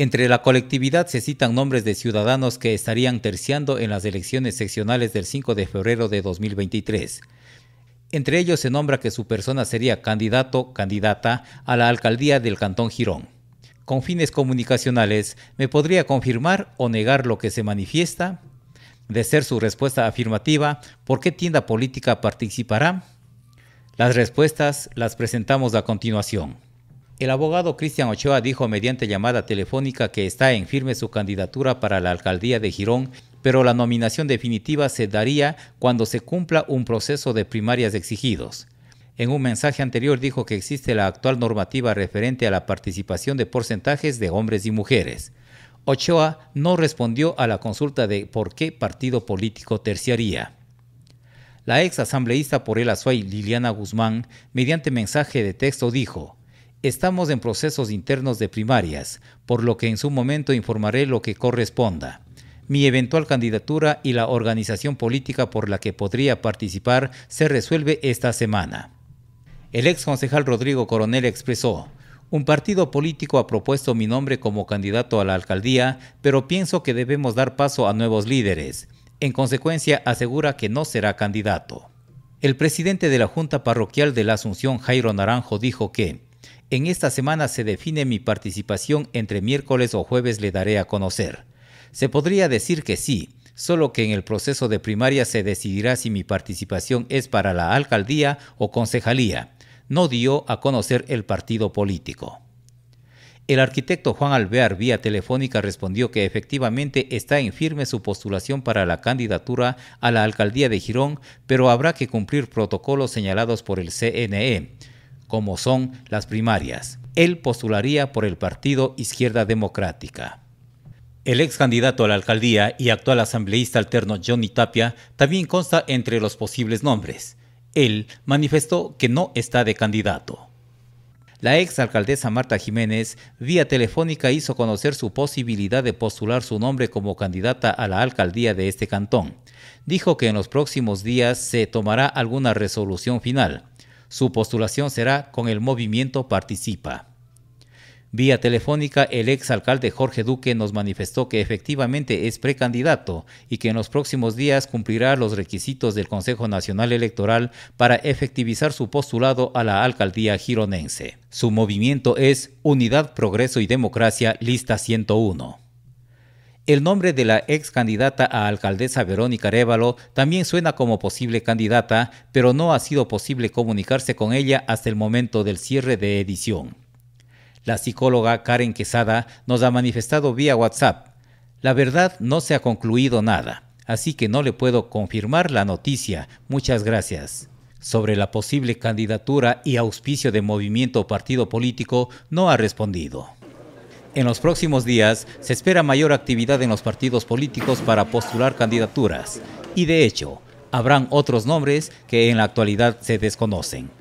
Entre la colectividad se citan nombres de ciudadanos que estarían terciando en las elecciones seccionales del 5 de febrero de 2023. Entre ellos se nombra que su persona sería candidato, candidata a la alcaldía del Cantón Girón. Con fines comunicacionales, ¿me podría confirmar o negar lo que se manifiesta? De ser su respuesta afirmativa, ¿por qué tienda política participará? Las respuestas las presentamos a continuación. El abogado Cristian Ochoa dijo mediante llamada telefónica que está en firme su candidatura para la alcaldía de Girón, pero la nominación definitiva se daría cuando se cumpla un proceso de primarias exigidos. En un mensaje anterior dijo que existe la actual normativa referente a la participación de porcentajes de hombres y mujeres. Ochoa no respondió a la consulta de por qué partido político terciaría. La ex asambleísta por el Azuay Liliana Guzmán, mediante mensaje de texto, dijo: Estamos en procesos internos de primarias, por lo que en su momento informaré lo que corresponda. Mi eventual candidatura y la organización política por la que podría participar se resuelve esta semana. El ex concejal Rodrigo Coronel expresó, un partido político ha propuesto mi nombre como candidato a la alcaldía, pero pienso que debemos dar paso a nuevos líderes. En consecuencia, asegura que no será candidato. El presidente de la Junta Parroquial de la Asunción, Jairo Naranjo, dijo que en esta semana se define mi participación, entre miércoles o jueves le daré a conocer. Se podría decir que sí, solo que en el proceso de primaria se decidirá si mi participación es para la alcaldía o concejalía. No dio a conocer el partido político. El arquitecto Juan Alvear vía telefónica respondió que efectivamente está en firme su postulación para la candidatura a la alcaldía de Girón, pero habrá que cumplir protocolos señalados por el CNE como son las primarias. Él postularía por el partido Izquierda Democrática. El ex candidato a la alcaldía y actual asambleísta alterno Johnny Tapia también consta entre los posibles nombres. Él manifestó que no está de candidato. La ex alcaldesa Marta Jiménez, vía telefónica, hizo conocer su posibilidad de postular su nombre como candidata a la alcaldía de este cantón. Dijo que en los próximos días se tomará alguna resolución final. Su postulación será con el movimiento Participa. Vía telefónica, el exalcalde Jorge Duque nos manifestó que efectivamente es precandidato y que en los próximos días cumplirá los requisitos del Consejo Nacional Electoral para efectivizar su postulado a la alcaldía gironense. Su movimiento es Unidad, Progreso y Democracia, lista 101. El nombre de la ex candidata a alcaldesa Verónica Révalo también suena como posible candidata, pero no ha sido posible comunicarse con ella hasta el momento del cierre de edición. La psicóloga Karen Quesada nos ha manifestado vía WhatsApp. La verdad no se ha concluido nada, así que no le puedo confirmar la noticia. Muchas gracias. Sobre la posible candidatura y auspicio de movimiento o partido político no ha respondido. En los próximos días se espera mayor actividad en los partidos políticos para postular candidaturas y de hecho habrán otros nombres que en la actualidad se desconocen.